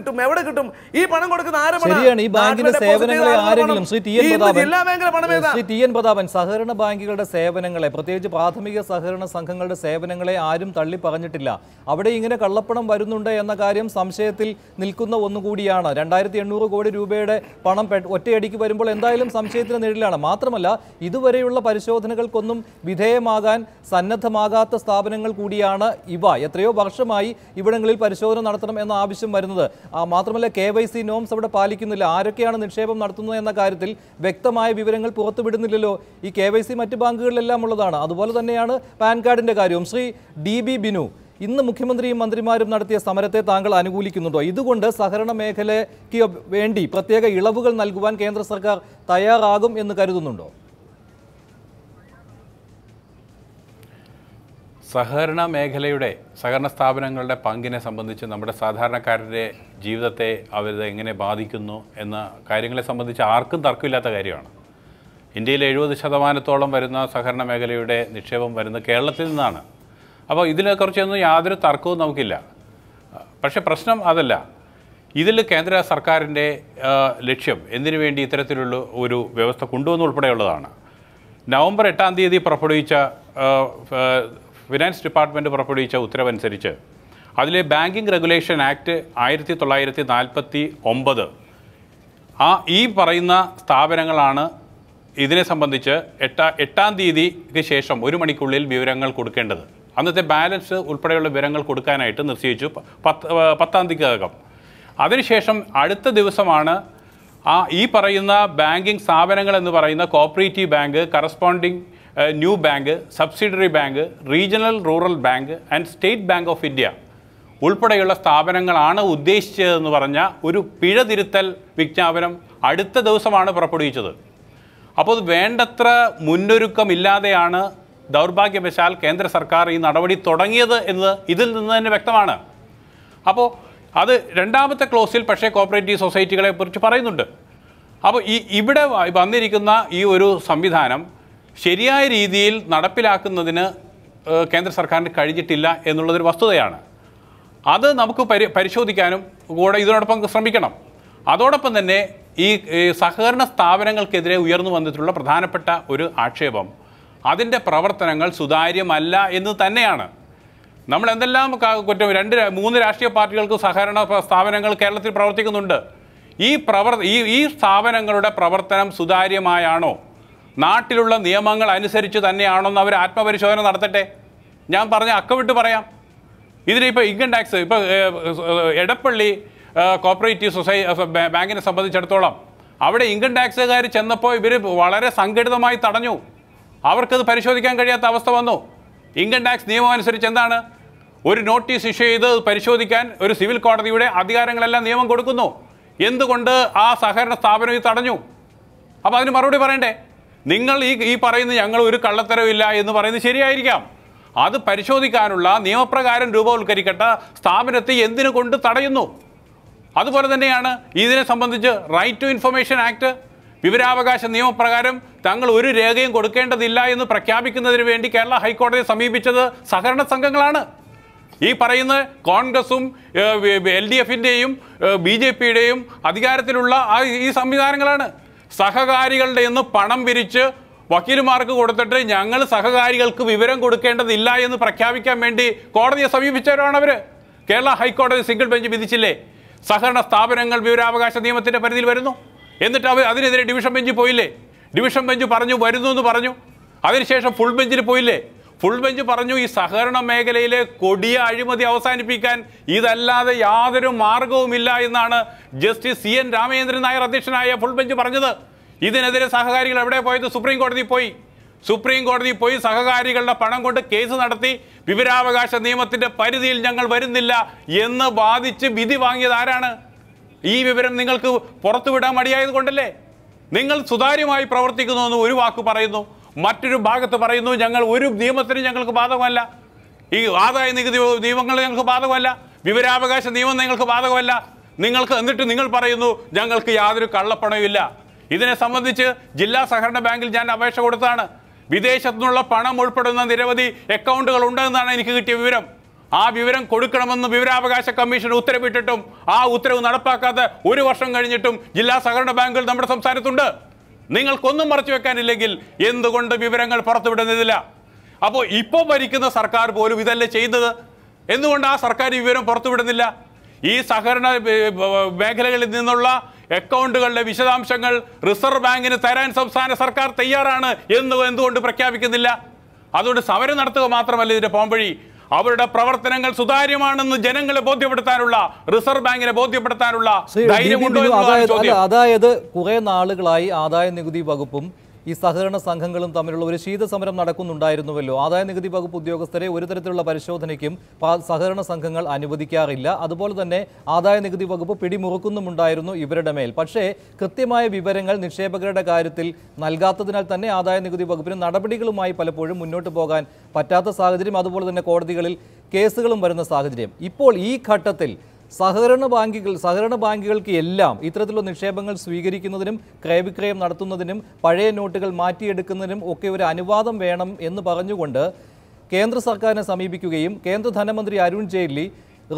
കിട്ടും എവിടെ കിട്ടും ഈ പണം കൊടുക്കുന്ന ഈ ബാങ്കിന്റെ സേവനങ്ങളെ ആരെങ്കിലും സഹകരണ ബാങ്കുകളുടെ സേവനങ്ങളെ പ്രത്യേകിച്ച് പ്രാഥമിക സഹകരണ സംഘങ്ങളുടെ സേവനങ്ങളെ ആരും തള്ളി പറഞ്ഞിട്ടില്ല അവിടെ ഇങ്ങനെ കള്ളപ്പണം വരുന്നുണ്ട് എന്ന കാര്യം സംശയത്തിൽ നിൽക്കുന്ന ഒന്നുകൂടിയാണ് രണ്ടായിരത്തി എണ്ണൂറ് കോടി രൂപയുടെ പണം ഒറ്റയടിക്ക് വരുമ്പോൾ എന്തായാലും സംശയത്തിന് നിഴലാണ് മാത്രമല്ല ഇതുവരെയുള്ള പരിശോധനകൾക്കൊന്നും വിധേയമാകാൻ സന്നദ്ധമാകാത്ത സ്ഥാപനങ്ങൾ കൂടിയാണ് ഇവ എത്രയോ വർഷമായി ഇവിടങ്ങളിൽ പരിശോധന നടത്തണം എന്ന ആവശ്യം വരുന്നത് മാത്രമല്ല കെ വൈ സി നോംസ് അവിടെ പാലിക്കുന്നില്ല ആരൊക്കെയാണ് നിക്ഷേപം നടത്തുന്നത് എന്ന കാര്യത്തിൽ വ്യക്തമായ വിവരങ്ങൾ പുറത്തുവിടുന്നില്ലല്ലോ ഈ കെ വൈ സി മറ്റ് ബാങ്കുകളിലെല്ലാം ഉള്ളതാണ് അതുപോലെ തന്നെയാണ് പാൻ കാർഡിൻ്റെ കാര്യവും ശ്രീ ഡി ബി ബിനു ഇന്ന് മുഖ്യമന്ത്രിയും മന്ത്രിമാരും നടത്തിയ സമരത്തെ താങ്കൾ അനുകൂലിക്കുന്നുണ്ടോ ഇതുകൊണ്ട് സഹകരണ മേഖലയ്ക്ക് വേണ്ടി പ്രത്യേക ഇളവുകൾ നൽകുവാൻ കേന്ദ്ര സർക്കാർ തയ്യാറാകും എന്ന് കരുതുന്നുണ്ടോ സഹകരണ മേഖലയുടെ സഹകരണ സ്ഥാപനങ്ങളുടെ പങ്കിനെ സംബന്ധിച്ച് നമ്മുടെ സാധാരണക്കാരുടെ ജീവിതത്തെ അവരത് എങ്ങനെ ബാധിക്കുന്നു എന്ന കാര്യങ്ങളെ സംബന്ധിച്ച് ആർക്കും തർക്കമില്ലാത്ത കാര്യമാണ് ഇന്ത്യയിൽ എഴുപത് ശതമാനത്തോളം വരുന്ന സഹകരണ മേഖലയുടെ നിക്ഷേപം വരുന്ന കേരളത്തിൽ നിന്നാണ് അപ്പോൾ ഇതിനെക്കുറിച്ചൊന്നും യാതൊരു തർക്കവും നമുക്കില്ല പക്ഷേ പ്രശ്നം അതല്ല ഇതിൽ കേന്ദ്ര സർക്കാരിൻ്റെ ലക്ഷ്യം എന്തിനു വേണ്ടി ഇത്തരത്തിലുള്ള ഒരു വ്യവസ്ഥ കൊണ്ടുവന്നുൾപ്പെടെയുള്ളതാണ് നവംബർ എട്ടാം തീയതി പുറപ്പെടുവിച്ച ഫിനാൻസ് ഡിപ്പാർട്ട്മെൻറ്റ് പുറപ്പെടുവിച്ച ഉത്തരവനുസരിച്ച് അതിലെ ബാങ്കിംഗ് റെഗുലേഷൻ ആക്ട് ആയിരത്തി തൊള്ളായിരത്തി നാൽപ്പത്തി ഒമ്പത് ആ ഈ പറയുന്ന സ്ഥാപനങ്ങളാണ് ഇതിനെ സംബന്ധിച്ച് എട്ടാ എട്ടാം തീയതിക്ക് ശേഷം ഒരു മണിക്കുള്ളിൽ വിവരങ്ങൾ കൊടുക്കേണ്ടത് അന്നത്തെ ബാലൻസ് ഉൾപ്പെടെയുള്ള വിവരങ്ങൾ കൊടുക്കാനായിട്ട് നിശ്ചയിച്ചു പത്ത് പത്താം തീയതിക്കകം അതിനുശേഷം അടുത്ത ദിവസമാണ് ആ ഈ പറയുന്ന ബാങ്കിങ് സ്ഥാപനങ്ങൾ എന്ന് പറയുന്ന cooperative bank corresponding new bank subsidiary bank regional rural bank and State Bank of India ഉൾപ്പെടെയുള്ള സ്ഥാപനങ്ങളാണ് ഉദ്ദേശിച്ചതെന്ന് പറഞ്ഞ ഒരു പിഴ തിരുത്തൽ വിജ്ഞാപനം അടുത്ത ദിവസമാണ് പുറപ്പെടുവിച്ചത് അപ്പോൾ അത് വേണ്ടത്ര മുന്നൊരുക്കമില്ലാതെയാണ് ദൗർഭാഗ്യവശാൽ കേന്ദ്ര സർക്കാർ ഈ നടപടി തുടങ്ങിയത് എന്ന് ഇതിൽ നിന്ന് തന്നെ വ്യക്തമാണ് അപ്പോൾ അത് രണ്ടാമത്തെ ക്ലോസിൽ പക്ഷേ കോപ്പറേറ്റീവ് സൊസൈറ്റികളെ കുറിച്ച് പറയുന്നുണ്ട് അപ്പോൾ ഈ ഇവിടെ വന്നിരിക്കുന്ന ഈ ഒരു സംവിധാനം ശരിയായ രീതിയിൽ നടപ്പിലാക്കുന്നതിന് കേന്ദ്ര സർക്കാരിന് കഴിഞ്ഞിട്ടില്ല എന്നുള്ളതൊരു വസ്തുതയാണ് അത് നമുക്ക് പരി പരിശോധിക്കാനും കൂടെ ഇതിനോടൊപ്പം ശ്രമിക്കണം അതോടൊപ്പം തന്നെ ഈ സഹകരണ സ്ഥാപനങ്ങൾക്കെതിരെ ഉയർന്നു വന്നിട്ടുള്ള പ്രധാനപ്പെട്ട ഒരു ആക്ഷേപം അതിൻ്റെ പ്രവർത്തനങ്ങൾ സുതാര്യമല്ല എന്ന് തന്നെയാണ് നമ്മൾ എന്തെല്ലാം കുറ്റം രണ്ട് മൂന്ന് രാഷ്ട്രീയ പാർട്ടികൾക്ക് സഹകരണ സ്ഥാപനങ്ങൾ കേരളത്തിൽ പ്രവർത്തിക്കുന്നുണ്ട് ഈ പ്രവർ ഈ ഈ സ്ഥാപനങ്ങളുടെ പ്രവർത്തനം സുതാര്യമായാണോ നാട്ടിലുള്ള നിയമങ്ങൾ അനുസരിച്ച് തന്നെയാണെന്ന് അവർ ആത്മപരിശോധന നടത്തട്ടെ ഞാൻ പറഞ്ഞ അക്കവിട്ട് പറയാം ഇതിനിപ്പോൾ ഇൻകം ടാക്സ് ഇപ്പോൾ എടപ്പള്ളി കോപ്പറേറ്റീവ് സൊസൈ ബാങ്കിനെ സംബന്ധിച്ചിടത്തോളം അവിടെ ഇൻകം ടാക്സുകാർ ചെന്നപ്പോൾ ഇവർ വളരെ സംഘടിതമായി തടഞ്ഞു അവർക്കത് പരിശോധിക്കാൻ കഴിയാത്ത അവസ്ഥ വന്നു ഇൻകം ടാക്സ് നിയമം അനുസരിച്ച് എന്താണ് ഒരു നോട്ടീസ് ഇഷ്യൂ ചെയ്ത് പരിശോധിക്കാൻ ഒരു സിവിൽ കോടതിയുടെ അധികാരങ്ങളെല്ലാം നിയമം കൊടുക്കുന്നു എന്തുകൊണ്ട് ആ സഹകരണ സ്ഥാപനം ഇത് തടഞ്ഞു അപ്പോൾ അതിന് മറുപടി പറയണ്ടേ നിങ്ങൾ ഈ ഈ പറയുന്ന ഞങ്ങൾ ഒരു കള്ളത്തരവില്ല എന്ന് പറയുന്നത് ശരിയായിരിക്കാം അത് പരിശോധിക്കാനുള്ള നിയമപ്രകാരം രൂപവത്കരിക്കട്ട സ്ഥാപനത്തെ എന്തിനു കൊണ്ട് തടയുന്നു അതുപോലെ തന്നെയാണ് ഇതിനെ സംബന്ധിച്ച് റൈറ്റ് ടു ഇൻഫർമേഷൻ ആക്ട് വിവരാവകാശ നിയമപ്രകാരം തങ്ങൾ ഒരു രേഖയും കൊടുക്കേണ്ടതില്ല എന്ന് പ്രഖ്യാപിക്കുന്നതിന് വേണ്ടി കേരള ഹൈക്കോടതിയെ സമീപിച്ചത് സഹകരണ സംഘങ്ങളാണ് ഈ പറയുന്ന കോൺഗ്രസും എൽ ഡി എഫിൻ്റെയും ബി ജെ പിയുടെയും അധികാരത്തിലുള്ള ഈ സംവിധാനങ്ങളാണ് സഹകാരികളുടെ നിന്ന് പണം പിരിച്ച് വക്കീലുമാർക്ക് കൊടുത്തിട്ട് ഞങ്ങൾ സഹകാരികൾക്ക് വിവരം കൊടുക്കേണ്ടതില്ല എന്ന് പ്രഖ്യാപിക്കാൻ വേണ്ടി കോടതിയെ സമീപിച്ചവരാണ് അവർ കേരള ഹൈക്കോടതി സിംഗിൾ ബെഞ്ച് വിധിച്ചില്ലേ സഹകരണ സ്ഥാപനങ്ങൾ വിവരാവകാശ നിയമത്തിൻ്റെ പരിധിയിൽ വരുന്നു എന്നിട്ട് അവർ അതിനെതിരെ ഡിവിഷൻ ബെഞ്ച് പോയില്ലേ ഡിവിഷൻ ബെഞ്ച് പറഞ്ഞു വരുന്നു എന്ന് പറഞ്ഞു അതിനുശേഷം ഫുൾ ബെഞ്ചിൽ പോയില്ലേ ഫുൾ ബെഞ്ച് പറഞ്ഞു ഈ സഹകരണ മേഖലയിലെ കൊടിയ അഴിമതി അവസാനിപ്പിക്കാൻ ഇതല്ലാതെ യാതൊരു മാർഗവുമില്ല എന്നാണ് justice C N Ramachandran Nair അധ്യക്ഷനായ ഫുൾ ബെഞ്ച് പറഞ്ഞത് ഇതിനെതിരെ സഹകാരികൾ എവിടെ പോയത് സുപ്രീം കോടതി പോയി സുപ്രീം കോടതി പോയി സഹകാരികളുടെ പണം കൊണ്ട് കേസ് നടത്തി വിവരാവകാശ നിയമത്തിന്റെ പരിധിയിൽ ഞങ്ങൾ വരുന്നില്ല എന്ന് വാദിച്ച് വിധി വാങ്ങിയത് ആരാണ് ഈ വിവരം നിങ്ങൾക്ക് പുറത്തുവിടാൻ മടിയായത് കൊണ്ടല്ലേ നിങ്ങൾ സുതാര്യമായി പ്രവർത്തിക്കുന്നു എന്ന് ഒരു വാക്ക് പറയുന്നു മറ്റൊരു ഭാഗത്ത് പറയുന്നു ഞങ്ങൾ ഒരു നിയമത്തിനും ഞങ്ങൾക്ക് ബാധകമല്ല ഈ ആദായ നികുതി നിയമങ്ങൾ ഞങ്ങൾക്ക് ബാധകമല്ല വിവരാവകാശ നിയമം നിങ്ങൾക്ക് ബാധകമല്ല നിങ്ങൾക്ക് എന്നിട്ട് നിങ്ങൾ പറയുന്നു ഞങ്ങൾക്ക് യാതൊരു കള്ളപ്പണവുമില്ല ഇതിനെ സംബന്ധിച്ച് ജില്ലാ സഹകരണ ബാങ്കിൽ ഞാൻ അപേക്ഷ കൊടുത്താണ് വിദേശത്തുനിന്നുള്ള പണം ഉൾപ്പെടുന്ന നിരവധി അക്കൗണ്ടുകൾ ഉണ്ടെന്നാണ് എനിക്ക് കിട്ടിയ വിവരം ആ വിവരം കൊടുക്കണമെന്ന് വിവരാവകാശ കമ്മീഷൻ ഉത്തരവിട്ടിട്ടും ആ ഉത്തരവ് നടപ്പാക്കാതെ ഒരു വർഷം കഴിഞ്ഞിട്ടും ജില്ലാ സഹകരണ ബാങ്കുകൾ നമ്മുടെ സംസ്ഥാനത്തുണ്ട് നിങ്ങൾക്കൊന്നും മറച്ചു വെക്കാനില്ലെങ്കിൽ എന്തുകൊണ്ട് വിവരങ്ങൾ പുറത്തുവിടുന്നതില്ല അപ്പോൾ ഇപ്പോൾ ഭരിക്കുന്ന സർക്കാർ പോലും ഇതല്ലേ ചെയ്യുന്നത് എന്തുകൊണ്ട് ആ സർക്കാർ വിവരം പുറത്തുവിടുന്നില്ല ഈ സഹകരണ മേഖലകളിൽ നിന്നുള്ള അക്കൗണ്ടുകളുടെ വിശദാംശങ്ങൾ റിസർവ് ബാങ്കിന് തരാൻ സംസ്ഥാന സർക്കാർ തയ്യാറാണ് എന്ന് എന്തുകൊണ്ട് പ്രഖ്യാപിക്കുന്നില്ല അതുകൊണ്ട് സമരം നടത്തുക മാത്രമല്ല ഇതിൻ്റെ പോംവഴി അവരുടെ പ്രവർത്തനങ്ങൾ സുതാര്യമാണെന്ന് ജനങ്ങളെ ബോധ്യപ്പെടുത്താനുള്ള റിസർവ് ബാങ്കിനെ ബോധ്യപ്പെടുത്താനുള്ള ധൈര്യമുണ്ടോ അതായത് കുറെ നാളുകളായി ആദായ നികുതി വകുപ്പും ഈ സഹകരണ സംഘങ്ങളും തമ്മിലുള്ള ഒരു ശീതസമരം നടക്കുന്നുണ്ടായിരുന്നുവല്ലോ ആദായ നികുതി വകുപ്പ് ഉദ്യോഗസ്ഥരെ ഒരു തരത്തിലുള്ള പരിശോധനയ്ക്കും സഹകരണ സംഘങ്ങൾ അനുവദിക്കാറില്ല അതുപോലെ തന്നെ ആദായ നികുതി വകുപ്പ് പിടിമുറുക്കുന്നുമുണ്ടായിരുന്നു ഇവരുടെ മേൽ പക്ഷേ കൃത്യമായ വിവരങ്ങൾ നിക്ഷേപകരുടെ കാര്യത്തിൽ നൽകാത്തതിനാൽ തന്നെ ആദായ നികുതി വകുപ്പിന് നടപടികളുമായി പലപ്പോഴും മുന്നോട്ട് പോകാൻ പറ്റാത്ത സാഹചര്യം അതുപോലെ തന്നെ കോടതികളിൽ കേസുകളും വരുന്ന സാഹചര്യം ഇപ്പോൾ ഈ ഘട്ടത്തിൽ സഹകരണ ബാങ്കുകൾ സഹകരണ ബാങ്കുകൾക്ക് എല്ലാം ഇത്തരത്തിലുള്ള നിക്ഷേപങ്ങൾ സ്വീകരിക്കുന്നതിനും ക്രയവിക്രയം നടത്തുന്നതിനും പഴയ നോട്ടുകൾ മാറ്റിയെടുക്കുന്നതിനും ഒക്കെ ഒരു അനുവാദം വേണം എന്ന് പറഞ്ഞുകൊണ്ട് കേന്ദ്ര സർക്കാരിനെ സമീപിക്കുകയും കേന്ദ്ര ധനമന്ത്രി അരുൺ ജെയ്റ്റ്ലി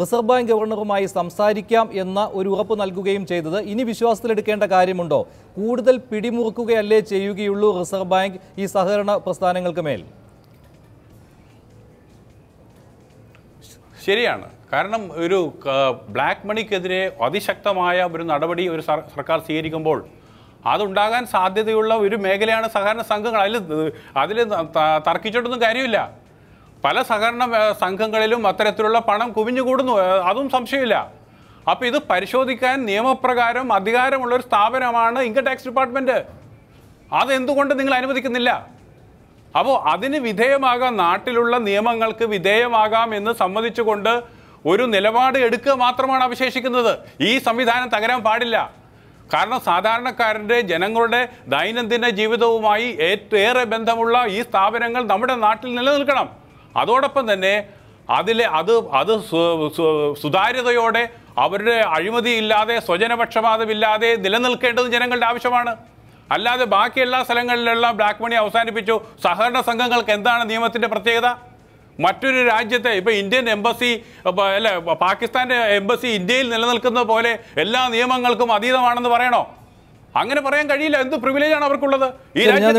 റിസർവ് ബാങ്ക് ഗവർണറുമായി സംസാരിക്കാം എന്ന ഒരു ഉറപ്പ് നൽകുകയും ചെയ്തത് ഇനി വിശ്വാസത്തിലെടുക്കേണ്ട കാര്യമുണ്ടോ കൂടുതൽ പിടിമുറുക്കുകയല്ലേ ചെയ്യുകയുള്ളൂ റിസർവ് ബാങ്ക് ഈ സഹകരണ പ്രസ്ഥാനങ്ങൾക്ക് മേൽ ശരിയാണ് കാരണം ഒരു ബ്ലാക്ക് മണിക്കെതിരെ അതിശക്തമായ ഒരു നടപടി ഒരു സർക്കാർ സ്വീകരിക്കുമ്പോൾ അതുണ്ടാകാൻ സാധ്യതയുള്ള ഒരു മേഖലയാണ് സഹകരണ സംഘങ്ങൾ അതിൽ അതിൽ തർക്കിച്ചിട്ടൊന്നും കാര്യമില്ല പല സഹകരണ സംഘങ്ങളിലും അത്തരത്തിലുള്ള പണം കുവിഞ്ഞുകൂടുന്നു അതും സംശയമില്ല അപ്പോൾ ഇത് പരിശോധിക്കാൻ നിയമപ്രകാരം അധികാരമുള്ള ഒരു സ്ഥാപനമാണ് ഇൻകം ടാക്സ് ഡിപ്പാർട്ട്മെൻറ്റ് അതെന്തുകൊണ്ട് നിങ്ങൾ അനുവദിക്കുന്നില്ല അപ്പോൾ അതിന് വിധേയമാകാം നാട്ടിലുള്ള നിയമങ്ങൾക്ക് വിധേയമാകാം എന്ന് സമ്മതിച്ചുകൊണ്ട് ഒരു നിലപാട് എടുക്കുക മാത്രമാണ് അവശേഷിക്കുന്നത് ഈ സംവിധാനം തകരാൻ പാടില്ല കാരണം സാധാരണക്കാരൻ്റെ ജനങ്ങളുടെ ദൈനംദിന ജീവിതവുമായി ഏറെ ബന്ധമുള്ള ഈ സ്ഥാപനങ്ങൾ നമ്മുടെ നാട്ടിൽ നിലനിൽക്കണം അതോടൊപ്പം തന്നെ അതിലെ അത് അത് സുതാര്യതയോടെ അവരുടെ അഴിമതിയില്ലാതെ സ്വജനപക്ഷപാതമില്ലാതെ നിലനിൽക്കേണ്ടത് ജനങ്ങളുടെ ആവശ്യമാണ് അല്ലാതെ ബാക്കി എല്ലാ സ്ഥലങ്ങളിലെല്ലാം ബ്ലാക്ക് മണി അവസാനിപ്പിച്ചു സഹകരണ സംഘങ്ങൾക്ക് എന്താണ് നിയമത്തിൻ്റെ പ്രത്യേകത മറ്റൊരു രാജ്യത്തെ ഇപ്പൊ ഇന്ത്യൻ എംബസി അല്ലെ പാകിസ്ഥാന്റെ എംബസി ഇന്ത്യയിൽ നിലനിൽക്കുന്ന പോലെ എല്ലാ നിയമങ്ങൾക്കും അതീതമാണെന്ന് പറയണോ അങ്ങനെ പറയാൻ കഴിയില്ല എന്ത് ആണ് അവർക്കുള്ളത് ഈ എല്ലാ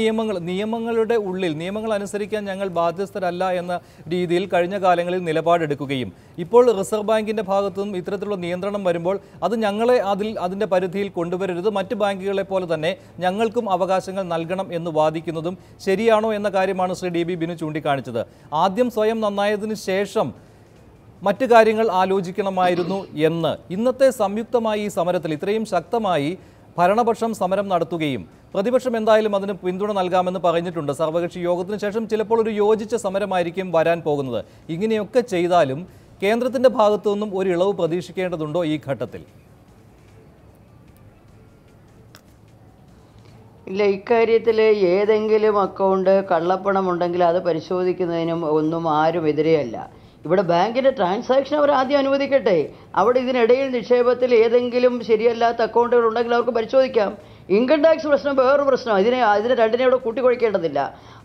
നിയമങ്ങൾ നിയമങ്ങളുടെ ഉള്ളിൽ നിയമങ്ങൾ അനുസരിക്കാൻ ഞങ്ങൾ ബാധ്യസ്ഥരല്ല എന്ന രീതിയിൽ കഴിഞ്ഞ കാലങ്ങളിൽ നിലപാടെടുക്കുകയും ഇപ്പോൾ റിസർവ് ബാങ്കിന്റെ ഭാഗത്തുനിന്നും ഇത്തരത്തിലുള്ള നിയന്ത്രണം വരുമ്പോൾ അത് ഞങ്ങളെ അതിൽ അതിന്റെ പരിധിയിൽ കൊണ്ടുവരരുത് മറ്റ് ബാങ്കുകളെ പോലെ തന്നെ ഞങ്ങൾക്കും അവകാശങ്ങൾ നൽകണം എന്ന് വാദിക്കുന്നതും ശരിയാണോ എന്ന കാര്യമാണ് ശ്രീ ഡി ബി ബിനു ചൂണ്ടിക്കാണിച്ചത് ആദ്യം സ്വയം നന്നായതിനു ശേഷം മറ്റു കാര്യങ്ങൾ ആലോചിക്കണമായിരുന്നു എന്ന് ഇന്നത്തെ സംയുക്തമായി ഈ സമരത്തിൽ ഇത്രയും ശക്തമായി ഭരണപക്ഷം സമരം നടത്തുകയും പ്രതിപക്ഷം എന്തായാലും അതിന് പിന്തുണ നൽകാമെന്ന് പറഞ്ഞിട്ടുണ്ട് സർവകക്ഷി യോഗത്തിന് ശേഷം ചിലപ്പോൾ ഒരു യോജിച്ച സമരമായിരിക്കും വരാൻ പോകുന്നത് ഇങ്ങനെയൊക്കെ ചെയ്താലും കേന്ദ്രത്തിന്റെ ഭാഗത്തു നിന്നും ഒരു ഇളവ് പ്രതീക്ഷിക്കേണ്ടതുണ്ടോ ഈ ഘട്ടത്തിൽ ഇല്ല ഇക്കാര്യത്തിൽ ഏതെങ്കിലും അക്കൗണ്ട് ഉണ്ടെങ്കിൽ അത് പരിശോധിക്കുന്നതിനും ഒന്നും ആരും എതിരെയല്ല ഇവിടെ ബാങ്കിൻ്റെ ട്രാൻസാക്ഷൻ അവർ ആദ്യം അനുവദിക്കട്ടെ അവിടെ ഇതിനിടയിൽ നിക്ഷേപത്തിൽ ഏതെങ്കിലും ശരിയല്ലാത്ത അക്കൗണ്ടുകൾ ഉണ്ടെങ്കിൽ അവർക്ക് പരിശോധിക്കാം ഇൻകം ടാക്സ് പ്രശ്നം വേറൊരു പ്രശ്നം ഇതിനെ അതിനെ രണ്ടിനെ അവിടെ കൂട്ടിക്കൊഴിക്കേണ്ടതില്ല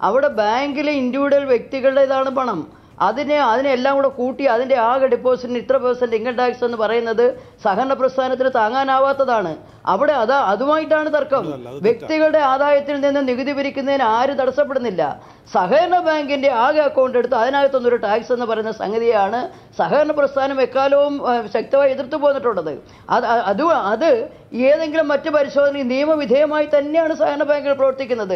അവിടെ ബാങ്കിലെ ഇൻഡിവിജ്വൽ വ്യക്തികളുടേതാണ് പണം അതിനെ അതിനെല്ലാം കൂടെ കൂട്ടി അതിൻ്റെ ആകെ ഡിപ്പോസിറ്റിന് ഇത്ര പേഴ്സൻറ്റ് ഇൻകം ടാക്സ് എന്ന് പറയുന്നത് സഹകരണ പ്രസ്ഥാനത്തിന് താങ്ങാനാവാത്തതാണ് അവിടെ അതാ അതുമായിട്ടാണ് തർക്കം വ്യക്തികളുടെ ആദായത്തിൽ നിന്ന് നികുതി പിരിക്കുന്നതിന് ആര് തടസ്സപ്പെടുന്നില്ല സഹകരണ ബാങ്കിൻ്റെ ആകെ അക്കൗണ്ട് എടുത്ത് അതിനകത്തൊന്നൊരു ടാക്സ് എന്ന് പറയുന്ന സംഗതിയാണ് സഹകരണ പ്രസ്ഥാനം എക്കാലവും ശക്തമായി എതിർത്ത് പോന്നിട്ടുള്ളത് അത് അത് അത് ഏതെങ്കിലും മറ്റ് പരിശോധന നിയമവിധേയമായി തന്നെയാണ് സഹകരണ ബാങ്കുകൾ പ്രവർത്തിക്കുന്നത്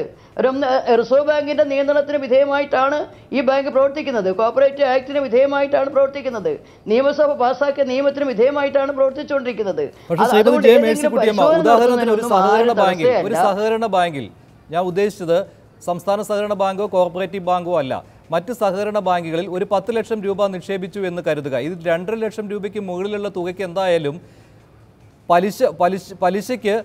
റിസർവ് ബാങ്കിൻ്റെ നിയന്ത്രണത്തിന് വിധേയമായിട്ടാണ് ഈ ബാങ്ക് പ്രവർത്തിക്കുന്നത് കോപ്പറേറ്റീവ് ആക്ടിന് വിധേയമായിട്ടാണ് പ്രവർത്തിക്കുന്നത് നിയമസഭ പാസ്സാക്കിയ നിയമത്തിന് വിധേയമായിട്ടാണ് പ്രവർത്തിച്ചുകൊണ്ടിരിക്കുന്നത് ഉദാഹരണത്തിന് ഒരു സഹകരണ ബാങ്കിൽ ഞാൻ ഉദ്ദേശിച്ചത് സംസ്ഥാന സഹകരണ ബാങ്കോ കോർപ്പറേറ്റീവ് ബാങ്കോ അല്ല മറ്റ് സഹകരണ ബാങ്കുകളിൽ ഒരു പത്ത് ലക്ഷം രൂപ നിക്ഷേപിച്ചു എന്ന് കരുതുക ഇത് രണ്ടര ലക്ഷം രൂപയ്ക്ക് മുകളിലുള്ള തുകയ്ക്ക് എന്തായാലും പലിശ പലിശ പലിശയ്ക്ക്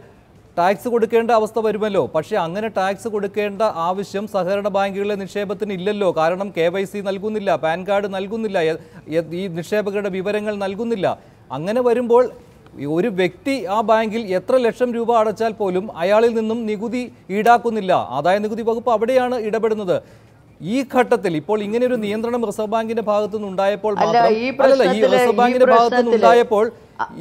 ടാക്സ് കൊടുക്കേണ്ട അവസ്ഥ വരുമല്ലോ പക്ഷേ അങ്ങനെ ടാക്സ് കൊടുക്കേണ്ട ആവശ്യം സഹകരണ ബാങ്കുകളിലെ നിക്ഷേപത്തിന് ഇല്ലല്ലോ കാരണം കെ വൈ സി നൽകുന്നില്ല പാൻ കാർഡ് നൽകുന്നില്ല ഈ നിക്ഷേപകരുടെ വിവരങ്ങൾ നൽകുന്നില്ല അങ്ങനെ വരുമ്പോൾ ഒരു വ്യക്തി ആ ബാങ്കിൽ എത്ര ലക്ഷം രൂപ അടച്ചാൽ പോലും അയാളിൽ നിന്നും നികുതി ഈടാക്കുന്നില്ല ആദായ നികുതി വകുപ്പ് അവിടെയാണ് ഇടപെടുന്നത് ഈ ഘട്ടത്തിൽ ഇപ്പോൾ ഇങ്ങനെ ഒരു നിയന്ത്രണം റിസർവ് ബാങ്കിന്റെ ഭാഗത്തു നിന്നുണ്ടായപ്പോൾ ഈ റിസർവ് ബാങ്കിന്റെ ഭാഗത്തു നിന്നുണ്ടായപ്പോൾ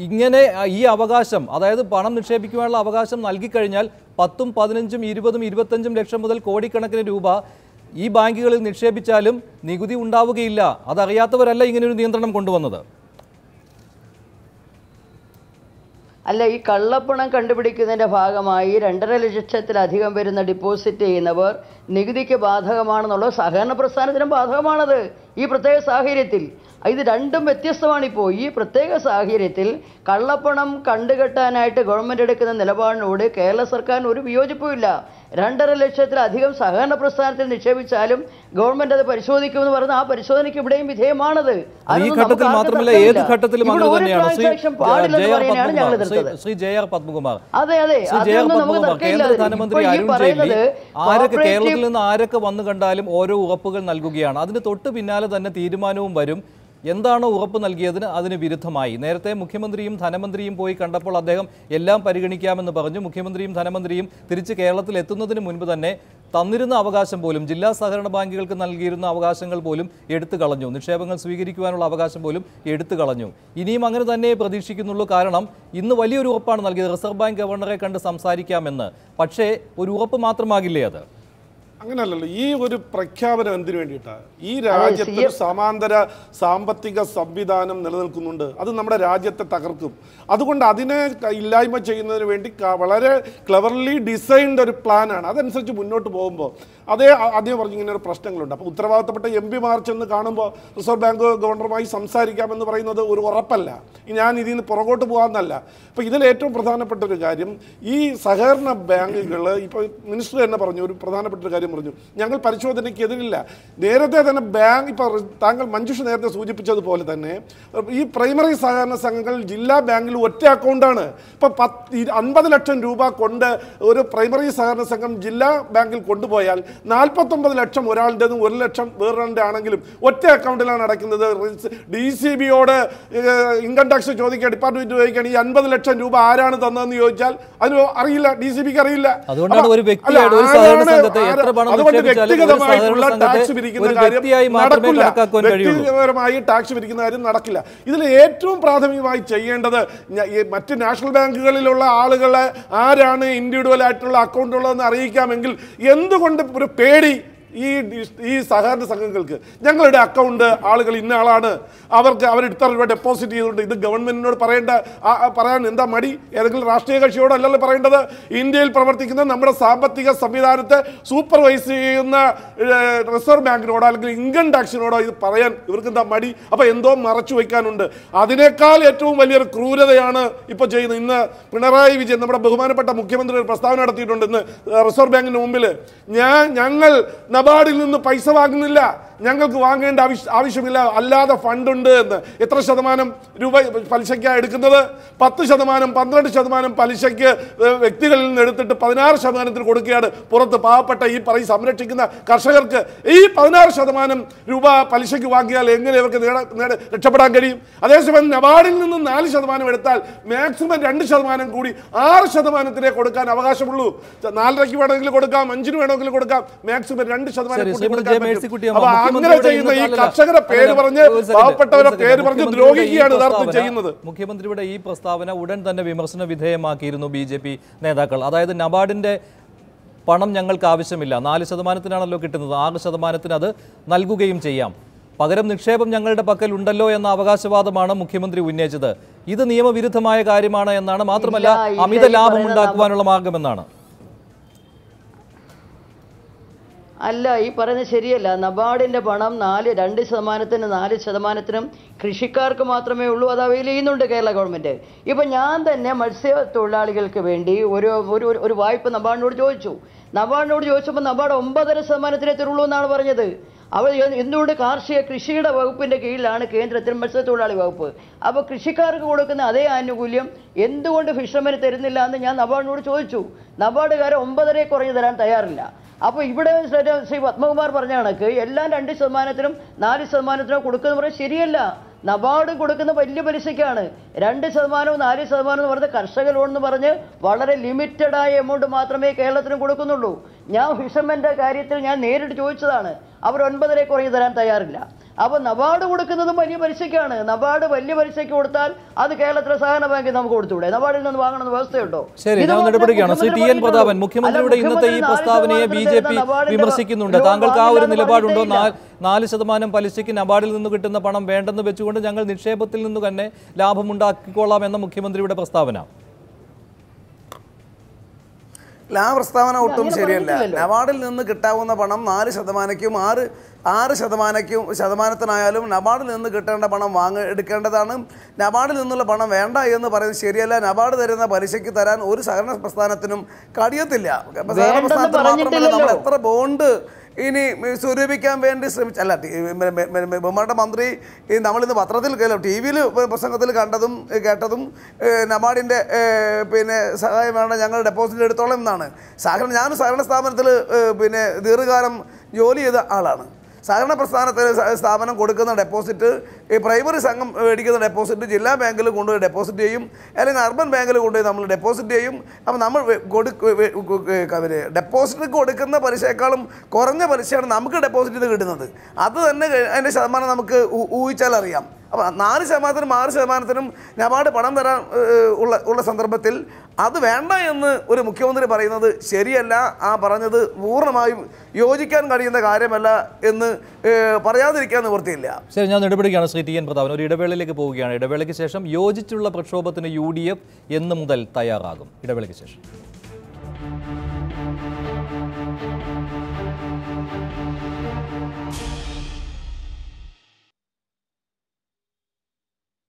ഇങ്ങനെ ഈ അവകാശം അതായത് പണം നിക്ഷേപിക്കുവാനുള്ള അവകാശം നൽകിക്കഴിഞ്ഞാൽ പത്തും പതിനഞ്ചും ഇരുപതും ഇരുപത്തഞ്ചും ലക്ഷം മുതൽ കോടിക്കണക്കിന് രൂപ ഈ ബാങ്കുകളിൽ നിക്ഷേപിച്ചാലും നികുതി ഉണ്ടാവുകയില്ല അതറിയാത്തവരല്ല ഒരു നിയന്ത്രണം കൊണ്ടുവന്നത് അല്ല ഈ കള്ളപ്പണം കണ്ടുപിടിക്കുന്നതിൻ്റെ ഭാഗമായി രണ്ടര ലക്ഷത്തിലധികം വരുന്ന ഡിപ്പോസിറ്റ് ചെയ്യുന്നവർ നികുതിക്ക് ബാധകമാണെന്നുള്ള സഹകരണ പ്രസ്ഥാനത്തിനും ബാധകമാണത് ഈ പ്രത്യേക സാഹചര്യത്തിൽ ഇത് രണ്ടും വ്യത്യസ്തമാണിപ്പോൾ ഈ പ്രത്യേക സാഹചര്യത്തിൽ കള്ളപ്പണം കണ്ടുകെട്ടാനായിട്ട് ഗവൺമെൻറ് എടുക്കുന്ന നിലപാടിനോട് കേരള സർക്കാരിന് ഒരു ഇല്ല രണ്ടര ലക്ഷത്തിലധികം സഹകരണ പ്രസ്ഥാനത്തിൽ നിക്ഷേപിച്ചാലും ഗവൺമെന്റ് അത് പരിശോധിക്കുമെന്ന് പറഞ്ഞ ആ പരിശോധനയ്ക്ക് ഇവിടെയും വിധേയമാണത് അതെ അതെ കേരളത്തിൽ നിന്ന് ആരൊക്കെ വന്നു കണ്ടാലും ഓരോ ഉറപ്പുകൾ നൽകുകയാണ് അതിന് തൊട്ട് പിന്നാലെ തന്നെ തീരുമാനവും വരും എന്താണോ ഉറപ്പ് നൽകിയതിന് അതിന് വിരുദ്ധമായി നേരത്തെ മുഖ്യമന്ത്രിയും ധനമന്ത്രിയും പോയി കണ്ടപ്പോൾ അദ്ദേഹം എല്ലാം പരിഗണിക്കാമെന്ന് പറഞ്ഞു മുഖ്യമന്ത്രിയും ധനമന്ത്രിയും തിരിച്ച് കേരളത്തിൽ എത്തുന്നതിന് മുൻപ് തന്നെ തന്നിരുന്ന അവകാശം പോലും ജില്ലാ സഹകരണ ബാങ്കുകൾക്ക് നൽകിയിരുന്ന അവകാശങ്ങൾ പോലും എടുത്തു കളഞ്ഞു നിക്ഷേപങ്ങൾ സ്വീകരിക്കുവാനുള്ള അവകാശം പോലും എടുത്തു കളഞ്ഞു ഇനിയും അങ്ങനെ തന്നെ പ്രതീക്ഷിക്കുന്നുള്ളൂ കാരണം ഇന്ന് വലിയൊരു ഉറപ്പാണ് നൽകിയത് റിസർവ് ബാങ്ക് ഗവർണറെ കണ്ട് സംസാരിക്കാമെന്ന് പക്ഷേ ഒരു ഉറപ്പ് മാത്രമാകില്ലേ അത് അങ്ങനല്ലല്ലോ ഈ ഒരു പ്രഖ്യാപനം എന്തിനു വേണ്ടിയിട്ടാണ് ഈ രാജ്യത്ത് സമാന്തര സാമ്പത്തിക സംവിധാനം നിലനിൽക്കുന്നുണ്ട് അത് നമ്മുടെ രാജ്യത്തെ തകർക്കും അതുകൊണ്ട് അതിനെ ഇല്ലായ്മ ചെയ്യുന്നതിന് വേണ്ടി വളരെ ക്ലവർലി ഡിസൈൻഡ് ഒരു പ്ലാനാണ് അതനുസരിച്ച് മുന്നോട്ട് പോകുമ്പോൾ അതേ ആദ്യം പറഞ്ഞു ഇങ്ങനെ ഒരു പ്രശ്നങ്ങളുണ്ട് അപ്പോൾ ഉത്തരവാദിത്തപ്പെട്ട എം മാർച്ച് ചെന്ന് കാണുമ്പോൾ റിസർവ് ബാങ്ക് ഗവർണറുമായി സംസാരിക്കാമെന്ന് പറയുന്നത് ഒരു ഉറപ്പല്ല ഞാൻ ഇതിൽ നിന്ന് പുറകോട്ട് പോകാമെന്നല്ല അപ്പോൾ ഇതിൽ ഏറ്റവും പ്രധാനപ്പെട്ട ഒരു കാര്യം ഈ സഹകരണ ബാങ്കുകൾ ഇപ്പോൾ മിനിസ്റ്റർ തന്നെ പറഞ്ഞു ഒരു പ്രധാനപ്പെട്ട ഒരു കാര്യം അദ്ദേഹം പറഞ്ഞു ഞങ്ങൾ പരിശോധനയ്ക്ക് എതിരില്ല നേരത്തെ തന്നെ ബാങ്ക് ഇപ്പോൾ താങ്കൾ മഞ്ജുഷ് നേരത്തെ സൂചിപ്പിച്ചതുപോലെ തന്നെ ഈ പ്രൈമറി സഹകരണ സംഘങ്ങൾ ജില്ലാ ബാങ്കിൽ ഒറ്റ അക്കൗണ്ടാണ് ഇപ്പോൾ പത്ത് അൻപത് ലക്ഷം രൂപ കൊണ്ട് ഒരു പ്രൈമറി സഹകരണ സംഘം ജില്ലാ ബാങ്കിൽ കൊണ്ടുപോയാൽ നാൽപ്പത്തൊമ്പത് ലക്ഷം ഒരാളുടേതും ഒരു ലക്ഷം വേറൊരാളുടെ ആണെങ്കിലും ഒറ്റ അക്കൗണ്ടിലാണ് അടയ്ക്കുന്നത് ഡി സി ബിയോട് ഇൻകം ടാക്സ് ചോദിക്കുക ഡിപ്പാർട്ട്മെന്റ് ചോദിക്കുകയാണ് ഈ അൻപത് ലക്ഷം രൂപ ആരാണ് തന്നതെന്ന് ചോദിച്ചാൽ അതിന് അറിയില്ല ഡി സി ബിക്ക് അറിയില്ല അതുകൊണ്ടാണ് ഒരു വ്യക്തിയാണ് അതുകൊണ്ട് വ്യക്തിഗതമായിട്ടുള്ള ടാക്സ് പിരിക്കുന്ന കാര്യം നടക്കില്ല വ്യക്തിപരമായി ടാക്സ് പിരിക്കുന്ന കാര്യം നടക്കില്ല ഇതിൽ ഏറ്റവും പ്രാഥമികമായി ചെയ്യേണ്ടത് മറ്റ് നാഷണൽ ബാങ്കുകളിലുള്ള ആളുകളെ ആരാണ് ഇൻഡിവിജ്വൽ ആയിട്ടുള്ള അക്കൗണ്ട് ഉള്ളതെന്ന് അറിയിക്കാമെങ്കിൽ എന്തുകൊണ്ട് ഒരു പേടി ഈ ഈ സഹകരണ സംഘങ്ങൾക്ക് ഞങ്ങളുടെ അക്കൗണ്ട് ആളുകൾ ഇന്ന ആളാണ് അവർക്ക് അവർ ഇത്ര രൂപ ഡെപ്പോസിറ്റ് ചെയ്തുകൊണ്ട് ഇത് ഗവൺമെൻറ്റിനോട് പറയേണ്ട പറയാൻ എന്താ മടി ഏതെങ്കിലും രാഷ്ട്രീയ കക്ഷിയോടല്ലല്ലോ പറയേണ്ടത് ഇന്ത്യയിൽ പ്രവർത്തിക്കുന്ന നമ്മുടെ സാമ്പത്തിക സംവിധാനത്തെ സൂപ്പർവൈസ് ചെയ്യുന്ന റിസർവ് ബാങ്കിനോടോ അല്ലെങ്കിൽ ഇൻകം ടാക്സിനോടോ ഇത് പറയാൻ ഇവർക്ക് എന്താ മടി അപ്പോൾ എന്തോ മറച്ചു വയ്ക്കാനുണ്ട് അതിനേക്കാൾ ഏറ്റവും വലിയൊരു ക്രൂരതയാണ് ഇപ്പോൾ ചെയ്യുന്നത് ഇന്ന് പിണറായി വിജയൻ നമ്മുടെ ബഹുമാനപ്പെട്ട മുഖ്യമന്ത്രി ഒരു പ്രസ്താവന നടത്തിയിട്ടുണ്ട് ഇന്ന് റിസർവ് ബാങ്കിന് മുമ്പിൽ ഞാൻ ഞങ്ങൾ നബാർഡിൽ നിന്ന് പൈസ വാങ്ങുന്നില്ല ഞങ്ങൾക്ക് വാങ്ങേണ്ട ആവശ്യമില്ല അല്ലാതെ ഫണ്ടുണ്ട് എന്ന് എത്ര ശതമാനം രൂപ പലിശയ്ക്കാണ് എടുക്കുന്നത് പത്ത് ശതമാനം പന്ത്രണ്ട് ശതമാനം പലിശയ്ക്ക് വ്യക്തികളിൽ നിന്ന് എടുത്തിട്ട് പതിനാറ് ശതമാനത്തിൽ കൊടുക്കുകയാണ് പുറത്ത് പാവപ്പെട്ട ഈ പറയും സംരക്ഷിക്കുന്ന കർഷകർക്ക് ഈ പതിനാറ് ശതമാനം രൂപ പലിശയ്ക്ക് വാങ്ങിയാൽ എങ്ങനെ ഇവർക്ക് രക്ഷപ്പെടാൻ കഴിയും അതേസമയം നബാർഡിൽ നിന്ന് നാല് ശതമാനം എടുത്താൽ മാക്സിമം രണ്ട് ശതമാനം കൂടി ആറ് ശതമാനത്തിനെ കൊടുക്കാൻ അവകാശമുള്ളൂ നാലരയ്ക്ക് വേണമെങ്കിൽ കൊടുക്കാം അഞ്ചിന് വേണമെങ്കിൽ കൊടുക്കാം മാക്സിമം രണ്ട് രണ്ട് ശതമാനം അങ്ങനെ ചെയ്യുന്ന ഈ കർഷകരെ പേര് പറഞ്ഞ് പാവപ്പെട്ടവരെ പേര് പറഞ്ഞ് ദ്രോഹിക്കുകയാണ് യഥാർത്ഥം ചെയ്യുന്നത് മുഖ്യമന്ത്രിയുടെ ഈ പ്രസ്താവന ഉടൻ തന്നെ വിമർശന വിധേയമാക്കിയിരുന്നു ബി ജെ പി നേതാക്കൾ അതായത് നബാർഡിന്റെ പണം ഞങ്ങൾക്ക് ആവശ്യമില്ല നാല് ശതമാനത്തിനാണല്ലോ കിട്ടുന്നത് ആറ് ശതമാനത്തിന് അത് നൽകുകയും ചെയ്യാം പകരം നിക്ഷേപം ഞങ്ങളുടെ പക്കൽ ഉണ്ടല്ലോ എന്ന അവകാശവാദമാണ് മുഖ്യമന്ത്രി ഉന്നയിച്ചത് ഇത് നിയമവിരുദ്ധമായ കാര്യമാണ് എന്നാണ് മാത്രമല്ല അമിത ലാഭം ഉണ്ടാക്കുവാനുള്ള മാർഗമെന്നാണ് അല്ല ഈ പറയുന്നത് ശരിയല്ല നബാർഡിൻ്റെ പണം നാല് രണ്ട് ശതമാനത്തിന് നാല് ശതമാനത്തിനും കൃഷിക്കാർക്ക് മാത്രമേ ഉള്ളൂ അത് അവയിൽ ചെയ്യുന്നുണ്ട് കേരള ഗവൺമെൻറ് ഇപ്പം ഞാൻ തന്നെ മത്സ്യത്തൊഴിലാളികൾക്ക് വേണ്ടി ഒരു ഒരു ഒരു വായ്പ നബാർഡിനോട് ചോദിച്ചു നബാർഡിനോട് ചോദിച്ചപ്പോൾ നബാർഡ് ഒമ്പതര ശതമാനത്തിനെ തരുള്ളൂ എന്നാണ് പറഞ്ഞത് അവർ എന്തുകൊണ്ട് കാർഷിക കൃഷിയുടെ വകുപ്പിൻ്റെ കീഴിലാണ് കേന്ദ്രത്തിൽ മത്സ്യത്തൊഴിലാളി വകുപ്പ് അപ്പോൾ കൃഷിക്കാർക്ക് കൊടുക്കുന്ന അതേ ആനുകൂല്യം എന്തുകൊണ്ട് ഫിഷർമെന് തരുന്നില്ല എന്ന് ഞാൻ നബാർഡിനോട് ചോദിച്ചു നബാർഡുകാരെ ഒമ്പതരയെ കുറഞ്ഞു തരാൻ തയ്യാറില്ല അപ്പോൾ ഇവിടെ ശ്രീ പത്മകുമാർ പറഞ്ഞ കണക്ക് എല്ലാം രണ്ട് ശതമാനത്തിനും നാല് ശതമാനത്തിനോ കൊടുക്കുന്ന പറയുന്നത് ശരിയല്ല നബാർഡ് കൊടുക്കുന്ന വലിയ പലിശയ്ക്കാണ് രണ്ട് ശതമാനവും നാല് ശതമാനം എന്ന് പറഞ്ഞ് കർഷക ലോൺ എന്ന് പറഞ്ഞ് വളരെ ലിമിറ്റഡായ എമൗണ്ട് മാത്രമേ കേരളത്തിന് കൊടുക്കുന്നുള്ളൂ ഞാൻ ഫിഷർമെൻ്റെ കാര്യത്തിൽ ഞാൻ നേരിട്ട് ചോദിച്ചതാണ് അവർ ഒൻപതരെ കുറഞ്ഞു തരാൻ തയ്യാറില്ല അപ്പോൾ നബാർഡ് കൊടുക്കുന്നതും വലിയ പലിശയ്ക്കാണ് നബാർഡ് വലിയ പലിശയ്ക്ക് കൊടുത്താൽ അത് കേരളത്തിലെ സഹകരണ ബാങ്കിൽ നമുക്ക് കൊടുത്തൂടെ നബാർഡിൽ നിന്ന് വാങ്ങണമെന്ന് വ്യവസ്ഥയുണ്ടോ ശരി ഞാൻ നടപടിയാണ് ശ്രീ ടി എൻ പ്രതാപൻ മുഖ്യമന്ത്രിയുടെ ഇന്നത്തെ ഈ പ്രസ്താവനയെ ബി ജെ പി വിമർശിക്കുന്നുണ്ട് താങ്കൾക്ക് ആ ഒരു നിലപാടുണ്ടോ നാല് ശതമാനം പലിശയ്ക്ക് നബാർഡിൽ നിന്ന് കിട്ടുന്ന പണം വേണ്ടെന്ന് വെച്ചുകൊണ്ട് ഞങ്ങൾ നിക്ഷേപത്തിൽ നിന്ന് തന്നെ ലാഭമുണ്ടാക്കിക്കൊള്ളാം എന്ന മുഖ്യമന്ത്രിയുടെ പ്രസ്താവന ആ പ്രസ്താവന ഒട്ടും ശരിയല്ല നവാഡിൽ നിന്ന് കിട്ടാവുന്ന പണം നാല് ശതമാനക്കും ആറ് ആറ് ശതമാനക്കും ശതമാനത്തിനായാലും നബാർഡിൽ നിന്ന് കിട്ടേണ്ട പണം വാങ്ങ എടുക്കേണ്ടതാണ് നബാർഡിൽ നിന്നുള്ള പണം വേണ്ട എന്ന് പറയുന്നത് ശരിയല്ല നബാർഡ് തരുന്ന പലിശയ്ക്ക് തരാൻ ഒരു സഹകരണ പ്രസ്ഥാനത്തിനും കഴിയത്തില്ല സഹകരണ പ്രസ്ഥാനത്തിന് മാത്രമല്ല നമ്മൾ എത്ര ബോണ്ട് ഇനി സ്വരൂപിക്കാൻ വേണ്ടി ശ്രമിച്ച അല്ല ബഹുമാനപ്പെട്ട മന്ത്രി നമ്മളിന്ന് പത്രത്തിൽ ടി വിയിൽ പ്രസംഗത്തിൽ കണ്ടതും കേട്ടതും നബാർഡിൻ്റെ പിന്നെ സഹായം വേണ്ട ഞങ്ങൾ ഡെപ്പോസിറ്റ് എടുത്തോളം എന്നാണ് സഹകരണം ഞാൻ സഹകരണ സ്ഥാപനത്തിൽ പിന്നെ ദീർഘകാലം ജോലി ചെയ്ത ആളാണ് സഹകരണ പ്രസ്ഥാനത്തിൽ സ്ഥാപനം കൊടുക്കുന്ന ഡെപ്പോസിറ്റ് ഈ പ്രൈമറി സംഘം മേടിക്കുന്ന ഡെപ്പോസിറ്റ് ജില്ലാ ബാങ്കിൽ കൊണ്ടുപോയി ഡെപ്പോസിറ്റ് ചെയ്യും അല്ലെങ്കിൽ അർബൻ ബാങ്കിൽ കൊണ്ടുപോയി നമ്മൾ ഡെപ്പോസിറ്റ് ചെയ്യും അപ്പോൾ നമ്മൾ ഡെപ്പോസിറ്റ് കൊടുക്കുന്ന പലിശയേക്കാളും കുറഞ്ഞ പലിശയാണ് നമുക്ക് ഡെപ്പോസിറ്റ് ചെയ്ത് കിട്ടുന്നത് അത് തന്നെ അതിൻ്റെ ശതമാനം നമുക്ക് ഊഹിച്ചാൽ അറിയാം അപ്പോൾ നാല് ശതമാനത്തിനും ആറ് ശതമാനത്തിനും നബാർഡ് പണം തരാൻ ഉള്ള ഉള്ള സന്ദർഭത്തിൽ അത് വേണ്ട എന്ന് ഒരു മുഖ്യമന്ത്രി പറയുന്നത് ശരിയല്ല ആ പറഞ്ഞത് പൂർണ്ണമായും യോജിക്കാൻ കഴിയുന്ന കാര്യമല്ല എന്ന് പറയാതിരിക്കാൻ നിവൃത്തിയില്ല ശരി ഞാൻ ഇടപെടുകയാണ് ശ്രീ ടി എൻ പ്രതാപൻ ഒരു ഇടവേളയിലേക്ക് പോവുകയാണ് ഇടവേളയ്ക്ക് ശേഷം യോജിച്ചുള്ള പ്രക്ഷോഭത്തിന് യു ഡി എഫ് എന്ന് മുതൽ തയ്യാറാകും ഇടവേളയ്ക്ക് ശേഷം